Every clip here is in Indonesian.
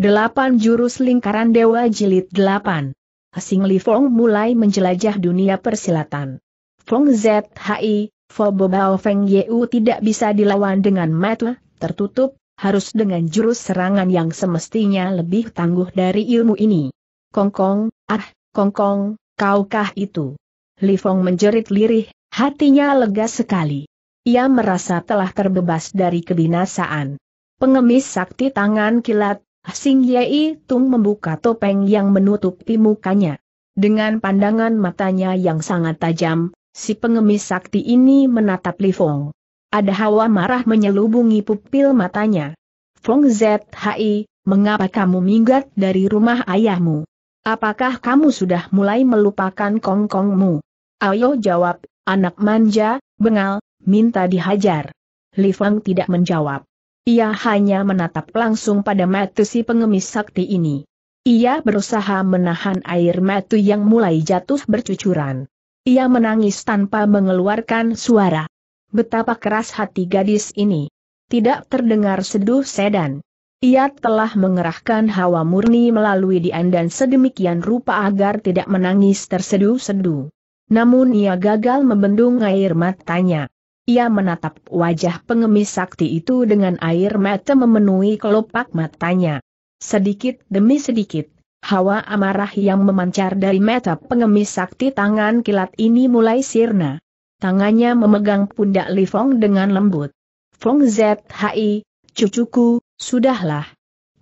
Delapan jurus lingkaran dewa jilid delapan. Asing Li Fong mulai menjelajah dunia persilatan. Fong ZHI, Fobo Bao Feng Yeu tidak bisa dilawan dengan mata, tertutup, harus dengan jurus serangan yang semestinya lebih tangguh dari ilmu ini. Kongkong, ah, kongkong, kaukah itu? Li Fong menjerit lirih, hatinya lega sekali. Ia merasa telah terbebas dari kebinasaan. Pengemis sakti tangan kilat, Sing Yei Tung membuka topeng yang menutupi mukanya. Dengan pandangan matanya yang sangat tajam, si pengemis sakti ini menatap Li Fong. Ada hawa marah menyelubungi pupil matanya. Fong Zhi, mengapa kamu minggat dari rumah ayahmu? Apakah kamu sudah mulai melupakan kongkongmu? Ayo jawab, anak manja, bengal, minta dihajar. Li Fong tidak menjawab. Ia hanya menatap langsung pada mata si pengemis sakti ini. Ia berusaha menahan air mata yang mulai jatuh bercucuran. Ia menangis tanpa mengeluarkan suara. Betapa keras hati gadis ini. Tidak terdengar seduh sedan. Ia telah mengerahkan hawa murni melalui Dian dan sedemikian rupa agar tidak menangis terseduh-seduh. Namun ia gagal membendung air matanya. Ia menatap wajah pengemis sakti itu dengan air mata memenuhi kelopak matanya. Sedikit demi sedikit, hawa amarah yang memancar dari mata pengemis sakti tangan kilat ini mulai sirna. Tangannya memegang pundak Li Fong dengan lembut. Fong ZHI, cucuku, sudahlah.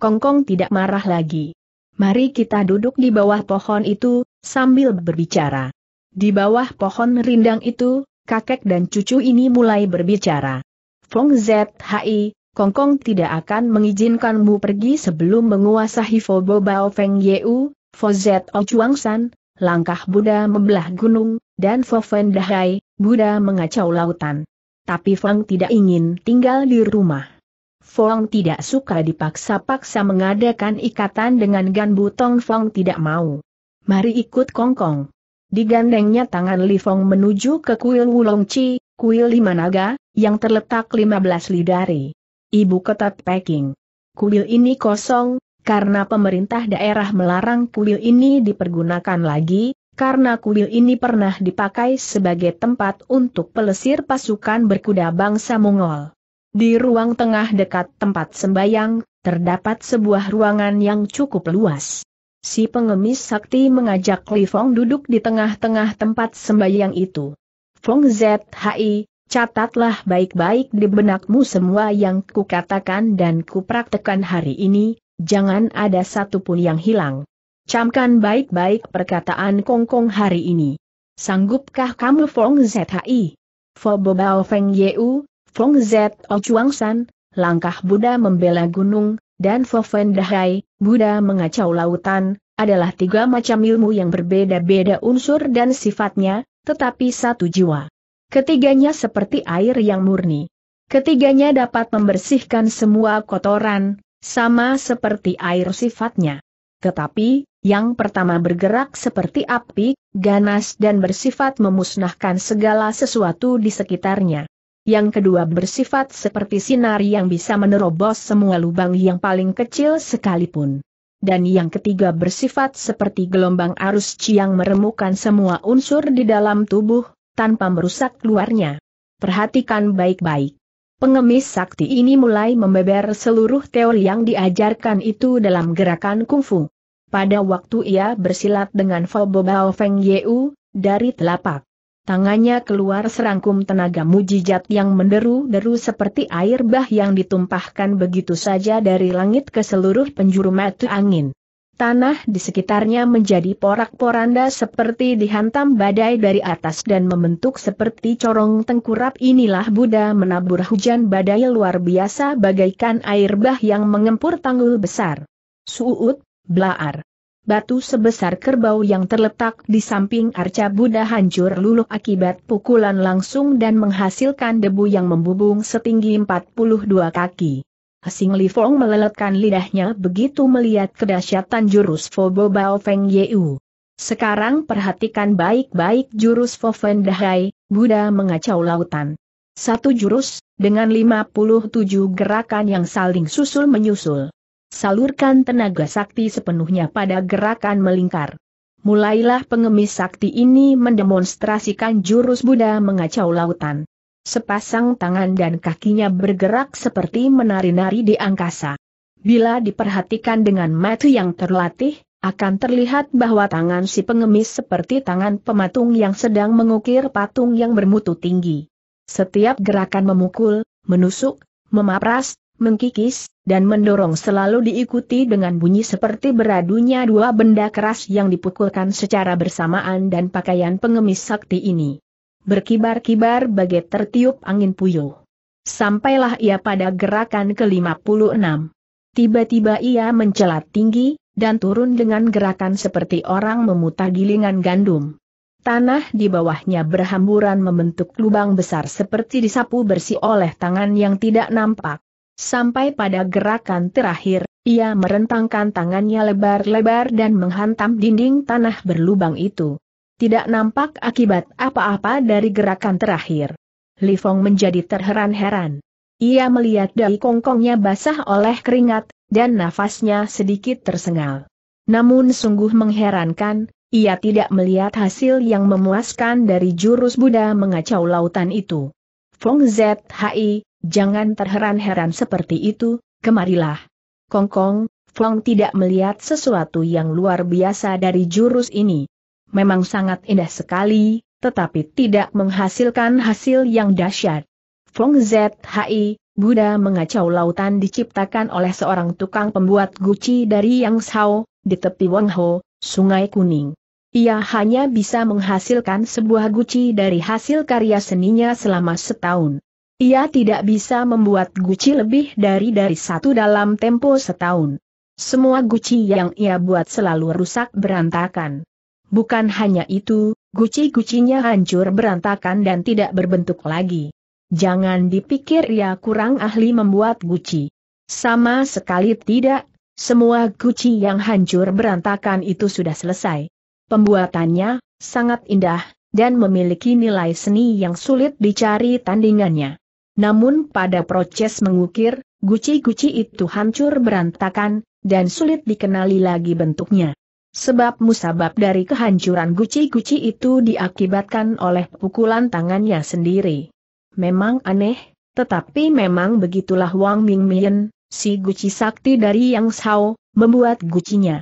Kongkong tidak marah lagi. Mari kita duduk di bawah pohon itu, sambil berbicara. Di bawah pohon rindang itu, kakek dan cucu ini mulai berbicara. Fong Zhi, Kong tidak akan mengizinkanmu pergi sebelum menguasai Fobo Bao Feng Yeu, Fo Zet O Chuang San, langkah Buddha membelah gunung, dan Fo Fen Dahai, Buddha mengacau lautan. Tapi Fong tidak ingin tinggal di rumah. Fong tidak suka dipaksa-paksa mengadakan ikatan dengan Gan Butong Fong tidak mau. Mari ikut Kong. Digandengnya tangan Li Fong menuju ke kuil Wulong Chi, kuil Lima Naga, yang terletak 15 li dari Ibu Kota Peking. Kuil ini kosong, karena pemerintah daerah melarang kuil ini dipergunakan lagi, karena kuil ini pernah dipakai sebagai tempat untuk pelesir pasukan berkuda bangsa Mongol. Di ruang tengah dekat tempat sembayang, terdapat sebuah ruangan yang cukup luas. Si pengemis sakti mengajak Li Fong duduk di tengah-tengah tempat sembahyang itu. Fong ZHI, catatlah baik-baik di benakmu semua yang kukatakan dan kupraktekan hari ini, jangan ada satupun yang hilang. Camkan baik-baik perkataan Kongkong -kong hari ini. Sanggupkah kamu Fong ZHI? Fo Bao Feng Yeu, Fong Z O Chuang San, langkah Buddha membela gunung, dan Fofendahai, Buddha mengacau lautan, adalah tiga macam ilmu yang berbeda-beda unsur dan sifatnya, tetapi satu jiwa. Ketiganya seperti air yang murni. Ketiganya dapat membersihkan semua kotoran, sama seperti air sifatnya. Tetapi, yang pertama bergerak seperti api, ganas dan bersifat memusnahkan segala sesuatu di sekitarnya yang kedua bersifat seperti sinar yang bisa menerobos semua lubang yang paling kecil sekalipun. Dan yang ketiga bersifat seperti gelombang arus yang meremukan semua unsur di dalam tubuh, tanpa merusak luarnya. Perhatikan baik-baik. Pengemis sakti ini mulai membeber seluruh teori yang diajarkan itu dalam gerakan kungfu. Pada waktu ia bersilat dengan Fobo Bao Feng Yeu, dari telapak tangannya keluar serangkum tenaga mujijat yang menderu-deru seperti air bah yang ditumpahkan begitu saja dari langit ke seluruh penjuru mata angin. Tanah di sekitarnya menjadi porak-poranda seperti dihantam badai dari atas dan membentuk seperti corong tengkurap inilah Buddha menabur hujan badai luar biasa bagaikan air bah yang mengempur tanggul besar. Suut, blaar batu sebesar kerbau yang terletak di samping arca Buddha hancur luluh akibat pukulan langsung dan menghasilkan debu yang membubung setinggi 42 kaki. Sing Li Fong meleletkan lidahnya begitu melihat kedahsyatan jurus Fobo Bao Feng Yeu. Sekarang perhatikan baik-baik jurus Fofen Dahai, Buddha mengacau lautan. Satu jurus, dengan 57 gerakan yang saling susul-menyusul. Salurkan tenaga sakti sepenuhnya pada gerakan melingkar. Mulailah pengemis sakti ini mendemonstrasikan jurus Buddha mengacau lautan. Sepasang tangan dan kakinya bergerak seperti menari-nari di angkasa. Bila diperhatikan dengan mata yang terlatih, akan terlihat bahwa tangan si pengemis seperti tangan pematung yang sedang mengukir patung yang bermutu tinggi. Setiap gerakan memukul, menusuk, memapras, mengkikis, dan mendorong selalu diikuti dengan bunyi seperti beradunya dua benda keras yang dipukulkan secara bersamaan dan pakaian pengemis sakti ini. Berkibar-kibar bagai tertiup angin puyuh. Sampailah ia pada gerakan ke-56. Tiba-tiba ia mencelat tinggi, dan turun dengan gerakan seperti orang memutar gilingan gandum. Tanah di bawahnya berhamburan membentuk lubang besar seperti disapu bersih oleh tangan yang tidak nampak. Sampai pada gerakan terakhir, ia merentangkan tangannya lebar-lebar dan menghantam dinding tanah berlubang itu. Tidak nampak akibat apa-apa dari gerakan terakhir. Li Fong menjadi terheran-heran. Ia melihat dai kongkongnya basah oleh keringat, dan nafasnya sedikit tersengal. Namun sungguh mengherankan, ia tidak melihat hasil yang memuaskan dari jurus Buddha mengacau lautan itu. Fong ZHI, Jangan terheran-heran seperti itu, kemarilah. Kongkong, Flong tidak melihat sesuatu yang luar biasa dari jurus ini. Memang sangat indah sekali, tetapi tidak menghasilkan hasil yang dahsyat. Flong ZHI, Buddha mengacau lautan diciptakan oleh seorang tukang pembuat guci dari Yang Shao, di tepi Wangho, Sungai Kuning. Ia hanya bisa menghasilkan sebuah guci dari hasil karya seninya selama setahun. Ia tidak bisa membuat guci lebih dari dari satu dalam tempo setahun. Semua guci yang ia buat selalu rusak berantakan. Bukan hanya itu, guci-gucinya hancur berantakan dan tidak berbentuk lagi. Jangan dipikir ia kurang ahli membuat guci. Sama sekali tidak, semua guci yang hancur berantakan itu sudah selesai. Pembuatannya sangat indah dan memiliki nilai seni yang sulit dicari tandingannya. Namun pada proses mengukir, guci-guci itu hancur berantakan, dan sulit dikenali lagi bentuknya. Sebab musabab dari kehancuran guci-guci itu diakibatkan oleh pukulan tangannya sendiri. Memang aneh, tetapi memang begitulah Wang Mingmian, si guci sakti dari Yang Shao, membuat gucinya.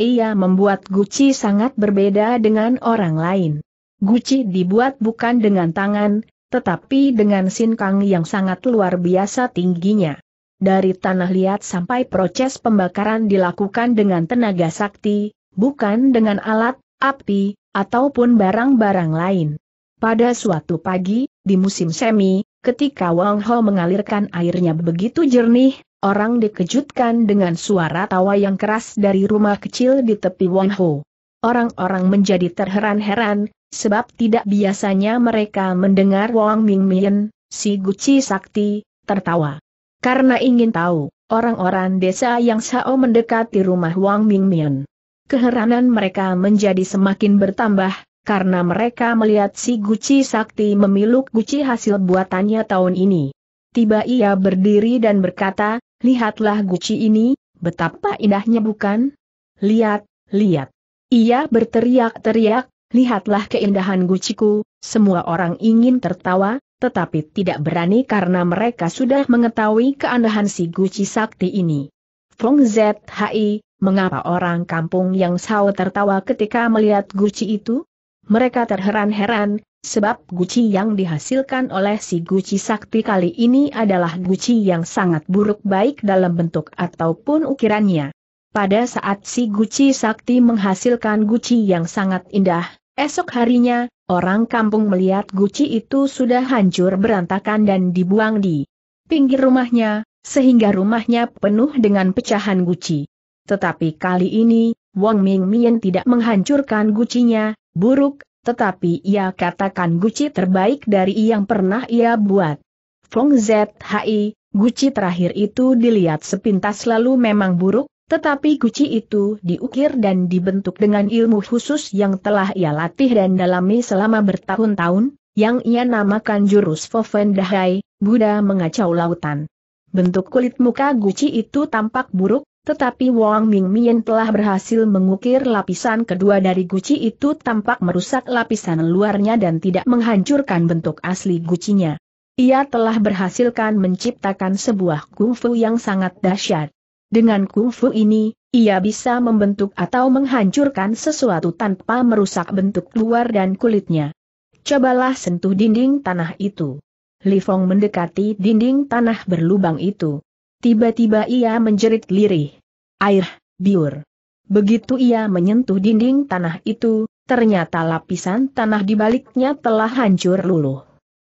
ia membuat guci sangat berbeda dengan orang lain. Guci dibuat bukan dengan tangan, tetapi dengan sinkang yang sangat luar biasa tingginya. Dari tanah liat sampai proses pembakaran dilakukan dengan tenaga sakti, bukan dengan alat, api, ataupun barang-barang lain. Pada suatu pagi, di musim semi, ketika Wang Ho mengalirkan airnya begitu jernih, orang dikejutkan dengan suara tawa yang keras dari rumah kecil di tepi Wang Ho. Orang-orang menjadi terheran-heran, sebab tidak biasanya mereka mendengar Wang Mingmian, si Guci Sakti, tertawa. Karena ingin tahu, orang-orang desa yang Sao mendekati rumah Wang Mingmian, Keheranan mereka menjadi semakin bertambah, karena mereka melihat si Guci Sakti memiluk guci hasil buatannya tahun ini. Tiba ia berdiri dan berkata, lihatlah guci ini, betapa indahnya bukan? Lihat, lihat. Ia berteriak-teriak, lihatlah keindahan guciku, semua orang ingin tertawa, tetapi tidak berani karena mereka sudah mengetahui keanehan si guci sakti ini. Fong Zhi, mengapa orang kampung yang sao tertawa ketika melihat guci itu? Mereka terheran-heran, sebab guci yang dihasilkan oleh si guci sakti kali ini adalah guci yang sangat buruk baik dalam bentuk ataupun ukirannya. Pada saat si guci sakti menghasilkan guci yang sangat indah, esok harinya, orang kampung melihat guci itu sudah hancur berantakan dan dibuang di pinggir rumahnya, sehingga rumahnya penuh dengan pecahan guci. Tetapi kali ini, Wang Ming Mien tidak menghancurkan gucinya, buruk, tetapi ia katakan guci terbaik dari yang pernah ia buat. Fong ZHI, guci terakhir itu dilihat sepintas lalu memang buruk, tetapi guci itu diukir dan dibentuk dengan ilmu khusus yang telah ia latih dan dalami selama bertahun-tahun, yang ia namakan jurus Fofendahai, Buddha mengacau lautan. Bentuk kulit muka guci itu tampak buruk, tetapi Wang Mingmian telah berhasil mengukir lapisan kedua dari guci itu tampak merusak lapisan luarnya dan tidak menghancurkan bentuk asli gucinya. Ia telah berhasilkan menciptakan sebuah kungfu yang sangat dahsyat. Dengan kungfu ini, ia bisa membentuk atau menghancurkan sesuatu tanpa merusak bentuk luar dan kulitnya. Cobalah sentuh dinding tanah itu. Li Fong mendekati dinding tanah berlubang itu. Tiba-tiba ia menjerit lirih. Air, biur. Begitu ia menyentuh dinding tanah itu, ternyata lapisan tanah di baliknya telah hancur luluh.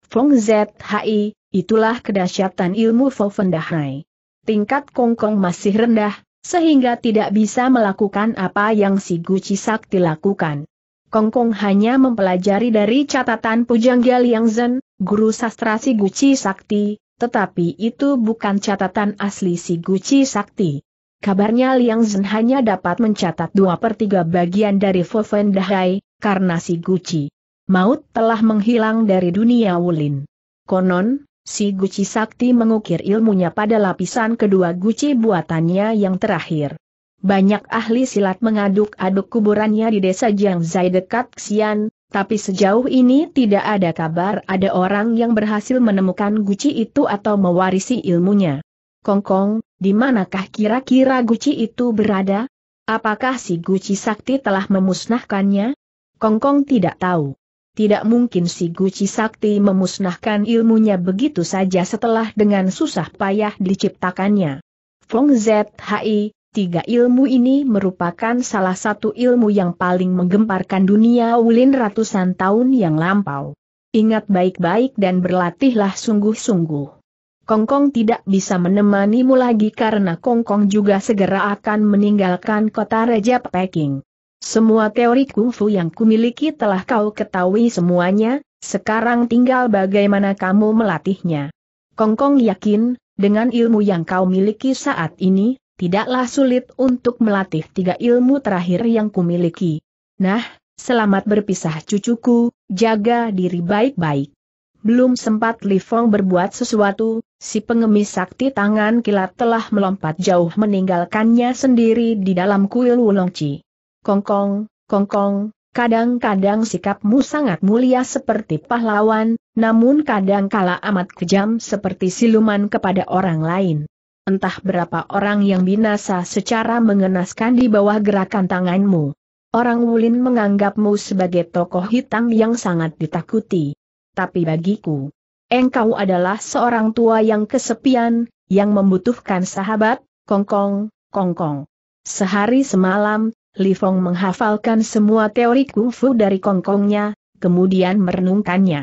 Fong Zhi, itulah kedahsyatan ilmu Fofendahai tingkat Kongkong masih rendah, sehingga tidak bisa melakukan apa yang si Guci Sakti lakukan. Kongkong hanya mempelajari dari catatan Pujangga Liang Zhen, guru sastra si Guci Sakti, tetapi itu bukan catatan asli si Guci Sakti. Kabarnya Liang Zhen hanya dapat mencatat dua per tiga bagian dari Foven Dahai, karena si Guci. Maut telah menghilang dari dunia Wulin. Konon, Si Guci Sakti mengukir ilmunya pada lapisan kedua guci buatannya yang terakhir. Banyak ahli silat mengaduk-aduk kuburannya di desa Jiangzai dekat Xian, tapi sejauh ini tidak ada kabar ada orang yang berhasil menemukan guci itu atau mewarisi ilmunya. Kongkong, di manakah kira-kira guci itu berada? Apakah si guci sakti telah memusnahkannya? Kongkong tidak tahu. Tidak mungkin si Guci Sakti memusnahkan ilmunya begitu saja setelah dengan susah payah diciptakannya. Feng ZHI, tiga ilmu ini merupakan salah satu ilmu yang paling menggemparkan dunia ulin ratusan tahun yang lampau. Ingat baik-baik dan berlatihlah sungguh-sungguh. Kongkong tidak bisa menemanimu lagi karena Kongkong juga segera akan meninggalkan kota Raja Peking. Semua teori kungfu yang kumiliki telah kau ketahui semuanya, sekarang tinggal bagaimana kamu melatihnya. Kongkong yakin, dengan ilmu yang kau miliki saat ini, tidaklah sulit untuk melatih tiga ilmu terakhir yang kumiliki. Nah, selamat berpisah cucuku, jaga diri baik-baik. Belum sempat Li Fong berbuat sesuatu, si pengemis sakti tangan kilat telah melompat jauh meninggalkannya sendiri di dalam kuil Wulongci kongkong, kongkong, kadang-kadang sikapmu sangat mulia seperti pahlawan, namun kadang-kala amat kejam seperti siluman kepada orang lain. Entah berapa orang yang binasa secara mengenaskan di bawah gerakan tanganmu. Orang Wulin menganggapmu sebagai tokoh hitam yang sangat ditakuti. Tapi bagiku, engkau adalah seorang tua yang kesepian, yang membutuhkan sahabat, kongkong, kongkong. Sehari semalam, Li Fong menghafalkan semua teori kungfu dari kongkongnya, kemudian merenungkannya.